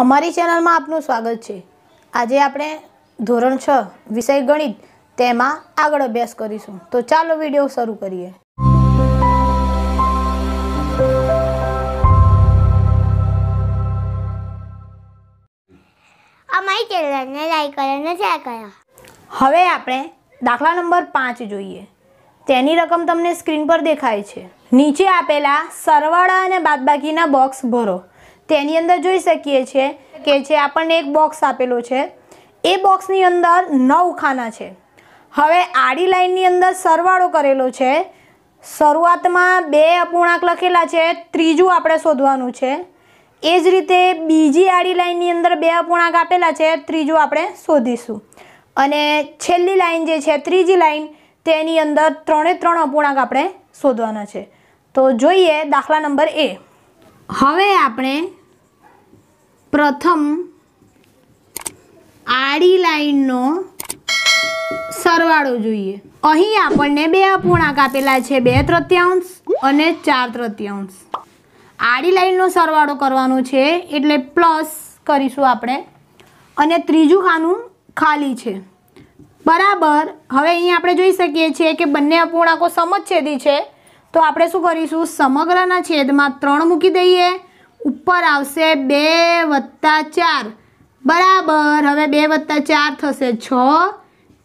અમારી ચેનલમાં આપનું સ્વાગત છે આજે આપણે ધોરણ છ વિષય ગણિત તેમાં આગળ અભ્યાસ કરીશું તો ચાલો વિડીયો શરૂ કરીએ અમારી ચેનલને લાઈક કરો અને શેર કરો હવે આપણે દાખલા નંબર પાંચ જોઈએ તેની રકમ તમને સ્ક્રીન પર દેખાય છે નીચે આપેલા સરવાળા અને બાદબાકીના બોક્સ ભરો તેની અંદર જોઈ શકીએ છીએ કે જે આપણને એક બોક્સ આપેલો છે એ બોક્સની અંદર નવ ખાના છે હવે આડી લાઇનની અંદર સરવાળો કરેલો છે શરૂઆતમાં બે અપૂર્ણાંક લખેલા છે ત્રીજું આપણે શોધવાનું છે એ જ રીતે બીજી આડી લાઇનની અંદર બે અપૂર્ણાંક આપેલા છે ત્રીજું આપણે શોધીશું અને છેલ્લી લાઇન જે છે ત્રીજી લાઇન તેની અંદર ત્રણે ત્રણ અપૂર્ણાંક આપણે શોધવાના છે તો જોઈએ દાખલા નંબર એ હવે આપણે પ્રથમ આડી લાઈનનો સરવાળો જોઈએ અહીં આપણને બે અપૂર્ણાંક આપેલા છે બે તૃતીયાંશ અને ચાર તૃતીયાંશ આડી લાઈનનો સરવાળો કરવાનો છે એટલે પ્લસ કરીશું આપણે અને ત્રીજું ખાનું ખાલી છે બરાબર હવે અહીં આપણે જોઈ શકીએ છીએ કે બંને અપૂર્ણાંકો સમછેદી છે તો આપણે શું કરીશું સમગ્રના છેદમાં ત્રણ મૂકી દઈએ ઉપર આવશે બે વત્તા ચાર બરાબર હવે બે વત્તા ચાર થશે છ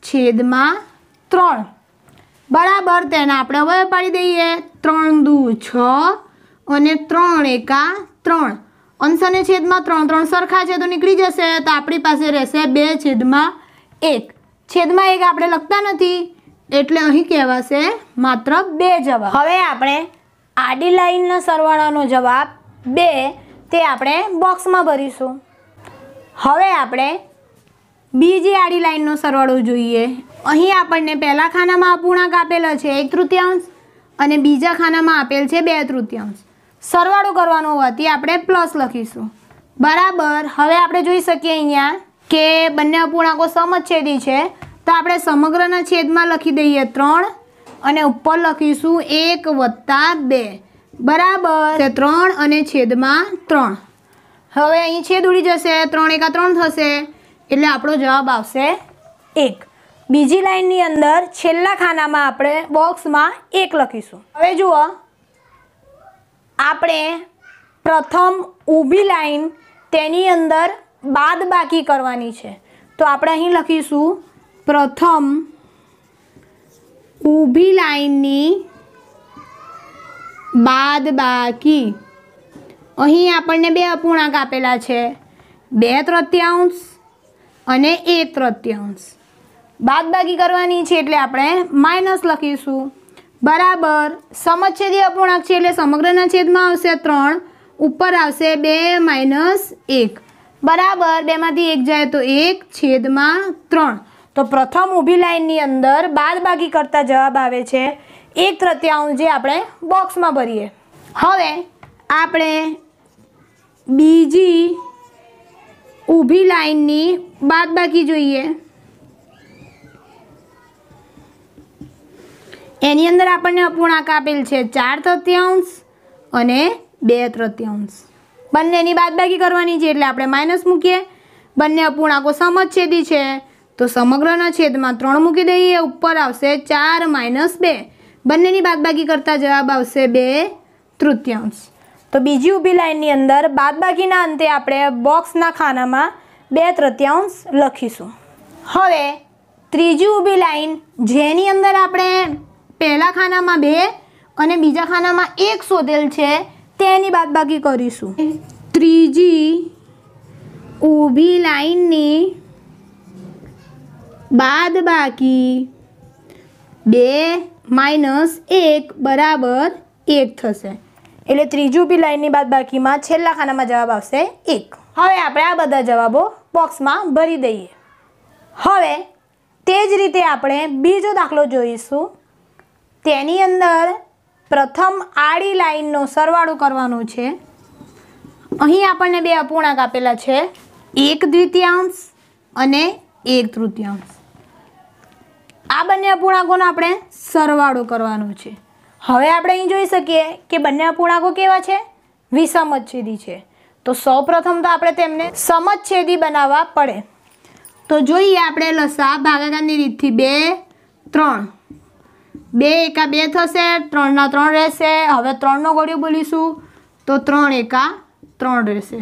છેદમાં ત્રણ બરાબર તેને આપણે હવે પાડી દઈએ ત્રણ દુ છ અને ત્રણ એકા ત્રણ અંશ અને છેદમાં ત્રણ ત્રણ સરખા છે તો નીકળી જશે તો આપણી પાસે રહેશે બે છેદમાં એક છેદમાં એક આપણે લખતા નથી એટલે અહીં કહેવાશે માત્ર બે જવાબ હવે આપણે આડી લાઈનના સરવાળાનો જવાબ બે તે આપણે બોક્સમાં ભરીશું હવે આપણે બીજી આડી લાઈનનો સરવાળો જોઈએ અહીં આપણને પહેલાં ખાનામાં અપૂર્ણાંક આપેલો છે એક તૃતીયાંશ અને બીજા ખાનામાં આપેલ છે બે તૃતીયાંશ સરવાળો કરવાનો હોવાથી આપણે પ્લસ લખીશું બરાબર હવે આપણે જોઈ શકીએ અહીંયા કે બંને અપૂર્ણાંકો સમછેદી છે તો આપણે સમગ્રના છેદમાં લખી દઈએ ત્રણ અને ઉપર લખીશું એક વત્તા બે બરાબર ત્રણ અને છેદમાં ત્રણ હવે અહીં છેદ ઉડી જશે ત્રણ એકા ત્રણ થશે એટલે આપણો જવાબ આવશે એક બીજી લાઇનની અંદર છેલ્લા ખાનામાં આપણે બોક્સમાં એક લખીશું હવે જુઓ આપણે પ્રથમ ઊભી લાઇન તેની અંદર બાદ બાકી કરવાની છે તો આપણે અહીં લખીશું પ્રથમ ઊભી લાઇનની બાદ બાકી અહીં આપણને બે અપૂર્ણાંક આપેલા છે બે તૃત્યાંશ અને એક તૃત્યાંશ બાદબાકી કરવાની છે એટલે આપણે માઇનસ લખીશું બરાબર સમછેદી અપૂર્ણાંક છે એટલે સમગ્રના છેદમાં આવશે ત્રણ ઉપર આવશે બે માઇનસ એક બરાબર બેમાંથી એક જાય તો એક છેદમાં ત્રણ તો પ્રથમ ઊભી લાઇનની અંદર બાદબાકી કરતા જવાબ આવે છે એક તૃતીયાંશ જે આપણે બોક્સમાં ભરીએ હવે આપણે બીજી ઊભી લાઈનની બાદબાકી જોઈએ એની અંદર આપણને અપૂર્ણાંક આપેલ છે ચાર તૃતીયાંશ અને બે તૃતીયાંશ બંનેની બાદબાકી કરવાની છે એટલે આપણે માઇનસ મૂકીએ બંને અપૂર્ણાંકો સમછેદી છે તો સમગ્રના છેદમાં ત્રણ મૂકી દઈએ ઉપર આવશે ચાર માઇનસ બે બંનેની બાદબાકી કરતા જવાબ આવશે બે તૃતીયાંશ તો બીજી ઊભી લાઈનની અંદર બાદબાકીના અંતે આપણે બોક્સના ખાનામાં બે તૃતીયાંશ લખીશું હવે ત્રીજી ઊભી લાઈન જેની અંદર આપણે પહેલા ખાનામાં બે અને બીજા ખાનામાં એક શોધેલ છે તેની બાદબાકી કરીશું ત્રીજી ઊભી લાઇનની બાદબાકી બે માઇનસ એક બરાબર એક થશે એટલે ત્રીજું બી લાઇનની બાકીમાં છેલ્લા ખાનામાં જવાબ આવશે એક હવે આપણે આ બધા જવાબો બોક્સમાં ભરી દઈએ હવે તે જ રીતે આપણે બીજો દાખલો જોઈશું તેની અંદર પ્રથમ આડી લાઇનનો સરવાળો કરવાનો છે અહીં આપણને બે અપૂર્ણાંક આપેલા છે એક દ્વિતીયાંશ અને એક તૃતીયાંશ આ બંને અપૂર્ણાંકોનો આપણે સરવાળો કરવાનો છે હવે આપણે અહીં જોઈ શકીએ કે બંને અપૂર્ણાંકો કેવા છે વિસમછેદી છે તો સૌપ્રથમ તો આપણે તેમને સમછેદી બનાવવા પડે તો જોઈએ આપણે લસા ભાગાકારની રીતથી બે ત્રણ બે એકા બે થશે ત્રણના ત્રણ રહેશે હવે ત્રણનો ગળ્યો બોલીશું તો ત્રણ એકા ત્રણ રહેશે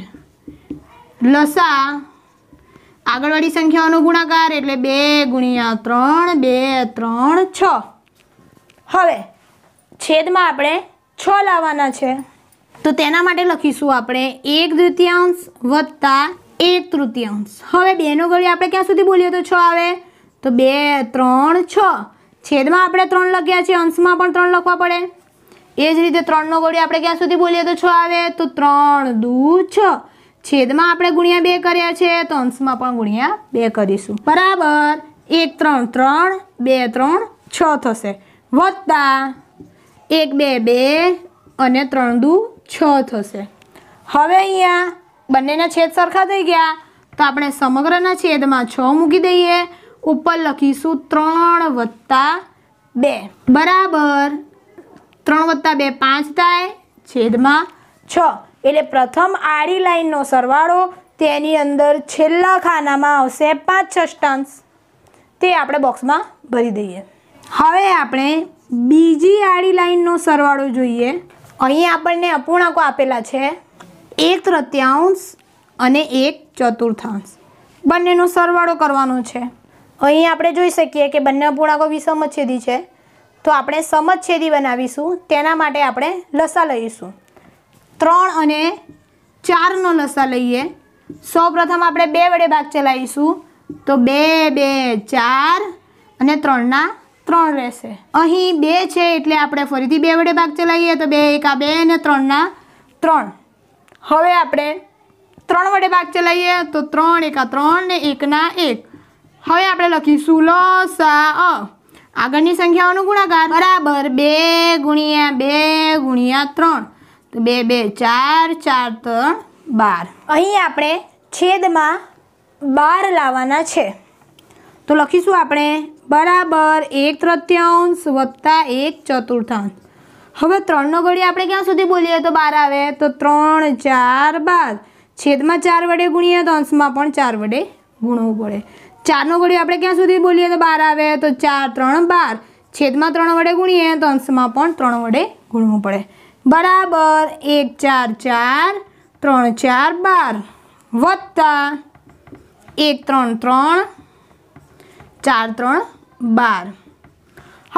લસા આગળવાળી સંખ્યાઓનો ગુણાકાર એટલે બે ગુણ્યા ત્રણ બે ત્રણ છ હવે છેદમાં આપણે છ લાવવાના છે તો તેના માટે લખીશું આપણે એક દ્વિતીયાંશ વત્તા એક તૃતીયાંશ હવે બેનો ગળી આપણે ક્યાં સુધી બોલીએ તો છ આવે તો બે ત્રણ છ છેદમાં આપણે ત્રણ લખ્યા છે અંશમાં પણ ત્રણ લખવા પડે એ જ રીતે ત્રણનો ગોળી આપણે ક્યાં સુધી બોલીએ તો છ આવે તો ત્રણ દૂ છ છેદમાં આપણે ગુણ્યા બે કર્યા છે તો અંશમાં પણ ગુણ્યા બે કરીશું બરાબર એક ત્રણ ત્રણ બે ત્રણ છ થશે વત્તા એક બે બે અને ત્રણ દુ છ થશે હવે અહીંયા બંનેના છેદ સરખા થઈ ગયા તો આપણે સમગ્રના છેદમાં છ મૂકી દઈએ ઉપર લખીશું ત્રણ વત્તા બે બરાબર ત્રણ વત્તા બે પાંચ થાય છેદમાં છ એટલે પ્રથમ આડી લાઈનનો સરવાળો તેની અંદર છેલ્લા ખાનામાં આવશે પાંચ ષષ્ટાંશ તે આપણે બોક્સમાં ભરી દઈએ હવે આપણે બીજી આડી લાઈનનો સરવાળો જોઈએ અહીં આપણને અપૂર્ણાંકો આપેલા છે એક તૃતીયાંશ અને એક ચતુર્થાંશ બંનેનો સરવાળો કરવાનો છે અહીં આપણે જોઈ શકીએ કે બંને અપૂર્ણાંકો વિસમછેદી છે તો આપણે સમછેદી બનાવીશું તેના માટે આપણે લસા લઈશું ત્રણ અને ચારનો લસા લઈએ સૌ પ્રથમ આપણે બે વડે ભાગ ચલાવીશું તો બે બે ચાર અને ત્રણના ત્રણ રહેશે અહીં બે છે એટલે આપણે ફરીથી બે વડે ભાગ ચલાવીએ તો બે એકા બે અને ત્રણના ત્રણ હવે આપણે ત્રણ વડે ભાગ ચલાવીએ તો ત્રણ એકા ત્રણ ને એકના એક હવે આપણે લખીશું લ સા અ આગળની સંખ્યાઓનું ગુણાકાર બરાબર બે ગુણ્યા બે ગુણ્યા ત્રણ બે બે ચાર ચાર ત્રણ બાર અહીં આપણે છેદમાં બાર લાવવાના છે તો લખીશું આપણે બરાબર એક તૃત્યાંશ વત્તા એક ચતુર્થાંશ હવે ત્રણનો ઘડી આપણે ક્યાં સુધી બોલીએ તો બાર આવે તો ત્રણ ચાર બાર છેદમાં ચાર વડે ગુણીએ તો અંશમાં પણ ચાર વડે ગુણવું પડે ચારનો ઘડી આપણે ક્યાં સુધી બોલીએ તો બાર આવે તો ચાર ત્રણ બાર છેદમાં ત્રણ વડે ગુણીએ તો અંશમાં પણ ત્રણ વડે ગુણવું પડે બરાબર એક ચાર ચાર ત્રણ ચાર બાર વત્તા એક ત્રણ ત્રણ ચાર ત્રણ બાર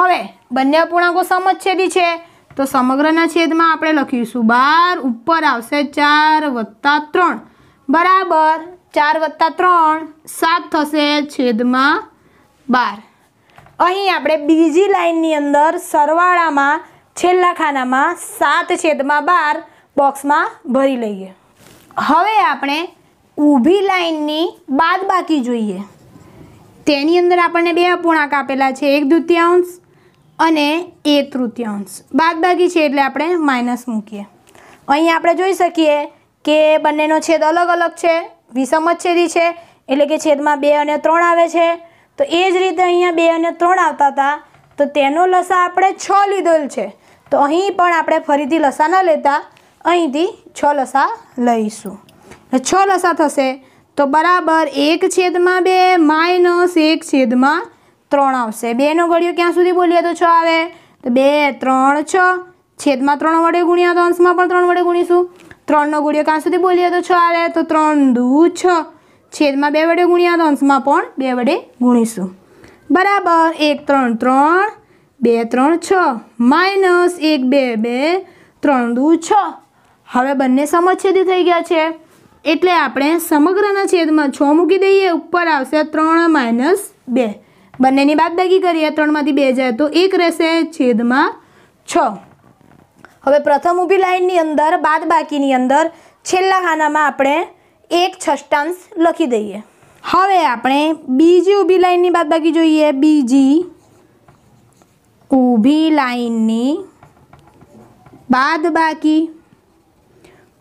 હવે બંને અપૂર્ણાંકો સમછેદી છે તો સમગ્રના છેદમાં આપણે લખીશું બાર ઉપર આવશે ચાર વત્તા ત્રણ બરાબર ચાર વત્તા ત્રણ સાત થશે છેદમાં બાર અહીં આપણે બીજી લાઇનની અંદર સરવાળામાં છેલ્લા ખાનામાં સાત છેદમાં બાર બોક્સમાં ભરી લઈએ હવે આપણે ઊભી લાઈનની બાકી જોઈએ તેની અંદર આપણને બે અપૂર્ણાંક આપેલા છે એક દ્વિતીયાંશ અને એ તૃતીયાંશ બાદબાકી છે એટલે આપણે માઇનસ મૂકીએ અહીં આપણે જોઈ શકીએ કે બંનેનો છેદ અલગ અલગ છે વિસમછેદી છે એટલે કે છેદમાં બે અને ત્રણ આવે છે તો એ જ રીતે અહીંયા બે અને ત્રણ આવતા હતા તો તેનો લસા આપણે છ લીધેલ છે તો અહીં પણ આપણે ફરીથી લસા ન લેતા અહીંથી છ લસા લઈશું છ લસા થશે તો બરાબર એક છેદમાં બે માઇનસ એક છેદમાં ત્રણ આવશે બેનો ઘડિયો ક્યાં સુધી બોલીએ તો છ આવે તો બે ત્રણ છ છેદમાં ત્રણ વડે ગુણ્યા તો અંશમાં પણ ત્રણ વડે ગુણીશું ત્રણનો ગુણ્યો ક્યાં સુધી બોલીએ તો છ આવે તો ત્રણ દૂ છ છેદમાં બે વડે ગુણ્યા તો અંશમાં પણ બે વડે ગુણીશું બરાબર એક ત્રણ ત્રણ બે ત્રણ છ માઇનસ એક બે બે ત્રણ દુ છ હવે બંને સમછેદી થઈ ગયા છે એટલે આપણે સમગ્રના છેદમાં છ મૂકી દઈએ ઉપર આવશે ત્રણ માઇનસ બે બંનેની બાદબાકી કરીએ ત્રણમાંથી બે જાય તો એક રહેશે છેદમાં છ હવે પ્રથમ ઊભી લાઇનની અંદર બાદબાકીની અંદર છેલ્લા ખાનામાં આપણે એક છષ્ટાંશ લખી દઈએ હવે આપણે બીજી ઊભી લાઇનની બાદબાકી જોઈએ બીજી ઊભી લાઈનની બાદ બાકી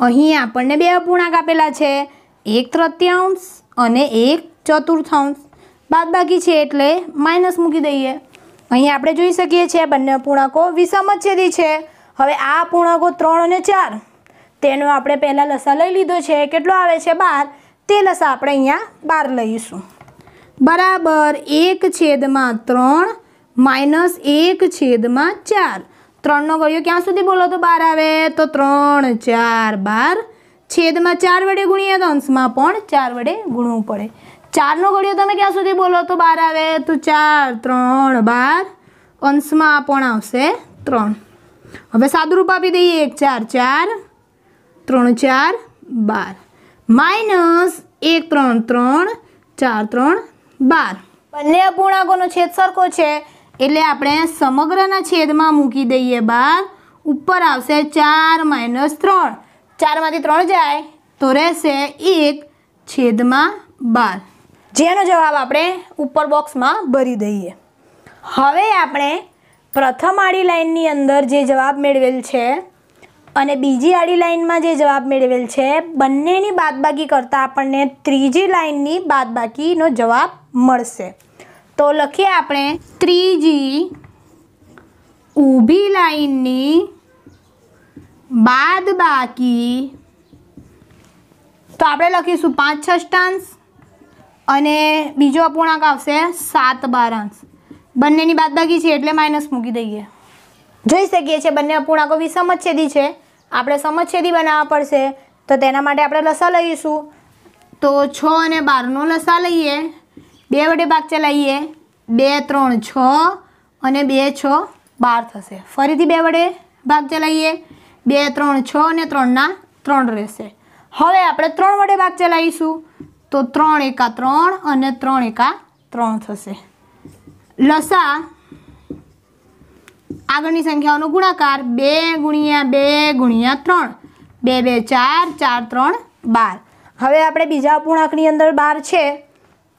અહીં આપણને બે અપૂર્ણાંક આપેલા છે એક તૃતીયાંશ અને એક ચતુર્થાંશ બાદ બાકી છે એટલે માઇનસ મૂકી દઈએ અહીં આપણે જોઈ શકીએ છીએ બંને અપૂર્ણાંકો વિસમછેદી છે હવે આ અપૂર્ણાંકો ત્રણ અને ચાર તેનો આપણે પહેલાં લસા લઈ લીધો છે કેટલો આવે છે બાર તે લસા આપણે અહીંયા બહાર લઈશું બરાબર એક છેદમાં ત્રણ માઇનસ એક છેદમાં ચાર ત્રણનો ગળ્યો ક્યાં સુધી બોલો તો બાર આવે તો ત્રણ ચાર બાર છેદમાં ચાર વડે ગુણીએ તો અંશમાં પણ ચાર વડે ગુણવું પડે ચારનો ગળ્યો તમે ક્યાં સુધી બોલો તો બાર આવે તો ચાર ત્રણ બાર અંશમાં પણ આવશે ત્રણ હવે સાદુરૂપ આપી દઈએ એક ચાર ચાર ત્રણ ચાર બાર માઇનસ એક ત્રણ ત્રણ ચાર ત્રણ બાર બંને અપૂર્ણાંકોનો છેદ સરખો છે એટલે આપણે સમગ્રના છેદમાં મૂકી દઈએ બાર ઉપર આવશે ચાર માઇનસ ત્રણ ચારમાંથી ત્રણ જાય તો રહેશે એક છેદમાં બાર જેનો જવાબ આપણે ઉપર બોક્સમાં ભરી દઈએ હવે આપણે પ્રથમ આડી લાઇનની અંદર જે જવાબ મેળવેલ છે અને બીજી આડી લાઇનમાં જે જવાબ મેળવેલ છે બંનેની બાદબાકી કરતાં આપણને ત્રીજી લાઇનની બાદબાકીનો જવાબ મળશે તો લખીએ આપણે ત્રીજી ઊભી લાઈનની બાદ બાકી તો આપણે લખીશું પાંચ છષ્ટાંશ અને બીજો અપૂર્ણાંક આવશે સાત બારાંશ બંનેની બાદબાકી છે એટલે માઇનસ મૂકી દઈએ જોઈ શકીએ છીએ બંને અપૂર્ણાંકો વિસમછેદી છે આપણે સમછેદી બનાવવા પડશે તો તેના માટે આપણે લસા લઈશું તો છ અને બારનો લસા લઈએ બે વડે ભાગ ચલાવીએ બે ત્રણ છ અને બે છ બાર થશે ફરીથી બે વડે ભાગ ચલાવીએ બે ત્રણ છ અને ત્રણના ત્રણ રહેશે હવે આપણે ત્રણ વડે ભાગ ચલાવીશું તો ત્રણ એકા ત્રણ અને ત્રણ એકા ત્રણ થશે લસા આગળની સંખ્યાઓનો ગુણાકાર બે ગુણ્યા બે ગુણ્યા ત્રણ બે બે ચાર ચાર ત્રણ બાર હવે આપણે બીજા અપૂર્ણાંકની અંદર બાર છે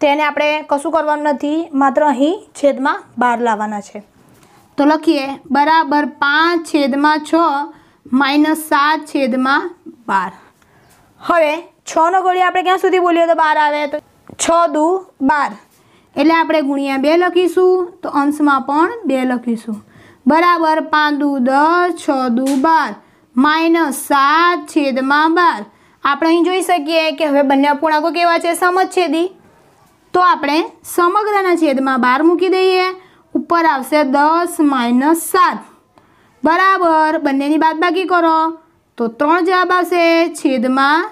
તેને આપણે કશું કરવાનું નથી માત્ર અહીં છેદમાં બહાર લાવવાના છે તો લખીએ બરાબર પાંચ છેદમાં છ માઇનસ સાત છેદમાં બાર હવે છનો ઘડી આપણે ક્યાં સુધી બોલીએ તો બાર આવે તો છ દુ બાર એટલે આપણે ગુણ્યા બે લખીશું તો અંશમાં પણ બે લખીશું બરાબર પાંચ દુ દસ છ દુ બાર માઇનસ સાત છેદમાં બાર આપણે અહીં જોઈ શકીએ કે હવે બંને પૂર્ણાંકો કેવા છે સમજ સમછેદી તો આપણે સમગ્રના છેદમાં બાર મૂકી દઈએ ઉપર આવશે દસ માઇનસ સાત બરાબર બંનેની બાદબાકી કરો તો ત્રણ જવાબ આવશે છેદમાં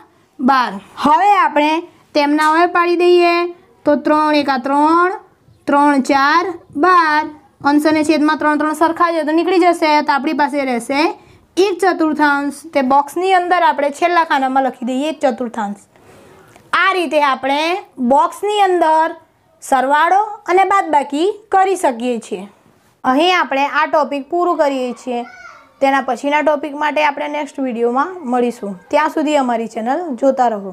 બાર હવે આપણે તેમના હવે પાડી દઈએ તો ત્રણ એકા ત્રણ ત્રણ ચાર બાર અંશ અને છેદમાં ત્રણ ત્રણ સરખા જ તો નીકળી જશે તો આપણી પાસે રહેશે એક ચતુર્થાંશ તે બોક્સની અંદર આપણે છેલ્લા ખાનામાં લખી દઈએ એક ચતુર્થાંશ આ રીતે આપણે બોક્સની અંદર સરવાળો અને બાદબાકી કરી શકીએ છીએ અહીં આપણે આ ટોપિક પૂરું કરીએ છીએ તેના પછીના ટોપિક માટે આપણે નેક્સ્ટ વિડીયોમાં મળીશું ત્યાં સુધી અમારી ચેનલ જોતા રહો